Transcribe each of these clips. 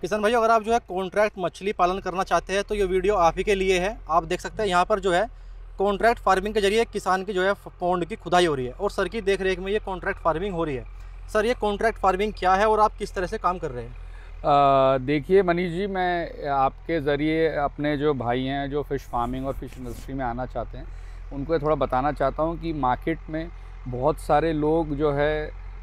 किसान भाई अगर आप जो है कॉन्ट्रैक्ट मछली पालन करना चाहते हैं तो ये वीडियो आप ही के लिए है आप देख सकते हैं यहाँ पर जो है कॉन्ट्रैक्ट फार्मिंग के जरिए किसान की जो है पौंड की खुदाई हो रही है और सर की देख रेख में ये कॉन्ट्रैक्ट फार्मिंग हो रही है सर ये कॉन्ट्रैक्ट फार्मिंग क्या है और आप किस तरह से काम कर रहे हैं देखिए मनीष जी मैं आपके ज़रिए अपने जो भाई हैं जो फ़िश फार्मिंग और फ़िश इंडस्ट्री में आना चाहते हैं उनको थोड़ा बताना चाहता हूँ कि मार्केट में बहुत सारे लोग जो है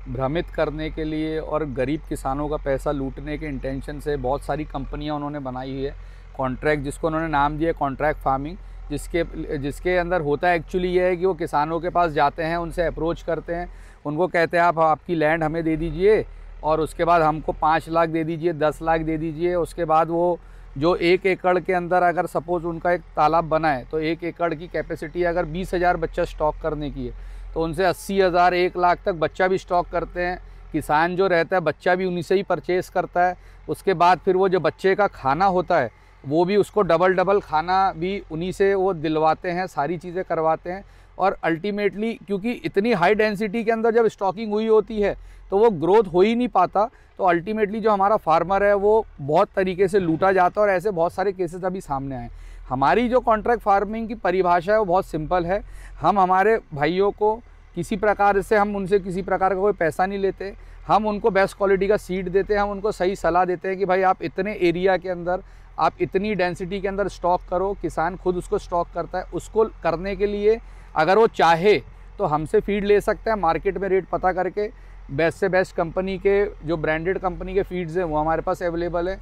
भ्रमित करने के लिए और गरीब किसानों का पैसा लूटने के इंटेंशन से बहुत सारी कंपनियां उन्होंने बनाई हुई है कॉन्ट्रैक्ट जिसको उन्होंने नाम दिया कॉन्ट्रैक्ट फार्मिंग जिसके जिसके अंदर होता है एक्चुअली ये है कि वो किसानों के पास जाते हैं उनसे अप्रोच करते हैं उनको कहते हैं आप आपकी लैंड हमें दे दीजिए और उसके बाद हमको पाँच लाख दे दीजिए दस लाख दे दीजिए उसके बाद वो जो एक एकड़ के अंदर अगर सपोज़ उनका एक तालाब बनाए तो एक एकड़ की कैपेसिटी अगर बीस हज़ार बच्चा स्टॉक करने की है तो उनसे अस्सी हज़ार एक लाख तक बच्चा भी स्टॉक करते हैं किसान जो रहता है बच्चा भी उन्हीं से ही परचेस करता है उसके बाद फिर वो जो बच्चे का खाना होता है वो भी उसको डबल डबल खाना भी उन्हीं से वो दिलवाते हैं सारी चीज़ें करवाते हैं और अल्टीमेटली क्योंकि इतनी हाई डेंसिटी के अंदर जब स्टॉकिंग हुई होती है तो वो ग्रोथ हो ही नहीं पाता तो अल्टीमेटली जो हमारा फार्मर है वो बहुत तरीके से लूटा जाता है और ऐसे बहुत सारे केसेस अभी सामने आए हमारी जो कॉन्ट्रैक्ट फार्मिंग की परिभाषा है वो बहुत सिंपल है हम हमारे भाइयों को किसी प्रकार से हम उनसे किसी प्रकार का कोई पैसा नहीं लेते हम उनको बेस्ट क्वालिटी का सीड देते हैं हम उनको सही सलाह देते हैं कि भाई आप इतने एरिया के अंदर आप इतनी डेंसिटी के अंदर स्टॉक करो किसान खुद उसको स्टॉक करता है उसको करने के लिए अगर वो चाहे तो हमसे फीड ले सकते हैं मार्केट में रेट पता करके बेस्ट से बेस्ट कंपनी के जो ब्रांडेड कंपनी के फीड्स हैं वो हमारे पास अवेलेबल है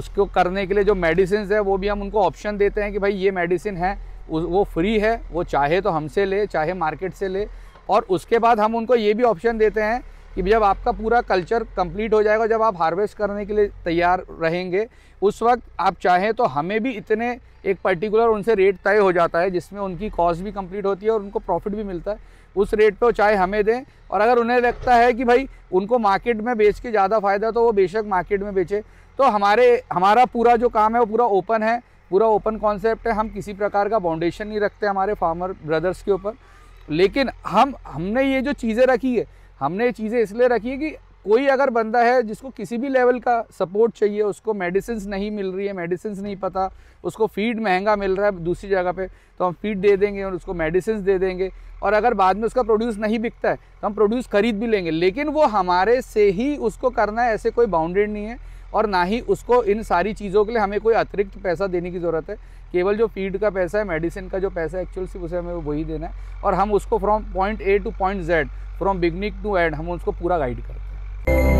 उसको करने के लिए जो मेडिसिन है वो भी हम उनको ऑप्शन देते हैं कि भाई ये मेडिसिन है वो फ्री है वो चाहे तो हमसे ले चाहे मार्केट से ले और उसके बाद हम उनको ये भी ऑप्शन देते हैं कि जब आपका पूरा कल्चर कंप्लीट हो जाएगा जब आप हार्वेस्ट करने के लिए तैयार रहेंगे उस वक्त आप चाहें तो हमें भी इतने एक पर्टिकुलर उनसे रेट तय हो जाता है जिसमें उनकी कॉस्ट भी कंप्लीट होती है और उनको प्रॉफिट भी मिलता है उस रेट पर चाहे हमें दें और अगर उन्हें लगता है कि भाई उनको मार्केट में बेच के ज़्यादा फ़ायदा तो वो बेशक मार्केट में बेचे तो हमारे हमारा पूरा जो काम है वो पूरा ओपन है पूरा ओपन कॉन्सेप्ट है हम किसी प्रकार का बाउंडेशन नहीं रखते हमारे फार्मर ब्रदर्स के ऊपर लेकिन हम हमने ये जो चीज़ें रखी है हमने ये चीज़ें इसलिए रखी है कि कोई अगर बंदा है जिसको किसी भी लेवल का सपोर्ट चाहिए उसको मेडिसिन नहीं मिल रही है मेडिसिन नहीं पता उसको फीड महंगा मिल रहा है दूसरी जगह पे तो हम फीड दे देंगे और उसको मेडिसिन दे देंगे और अगर बाद में उसका प्रोड्यूस नहीं बिकता है तो हम प्रोड्यूस खरीद भी लेंगे लेकिन वो हमारे से ही उसको करना है ऐसे कोई बाउंडेड नहीं है और ना ही उसको इन सारी चीज़ों के लिए हमें कोई अतिरिक्त पैसा देने की ज़रूरत है केवल जो फीड का पैसा है मेडिसिन का जो पैसा है एक्चुअल सिर्फ उसे हमें वही देना है और हम उसको from point A to point Z from beginning to end हम उसको पूरा गाइड करते हैं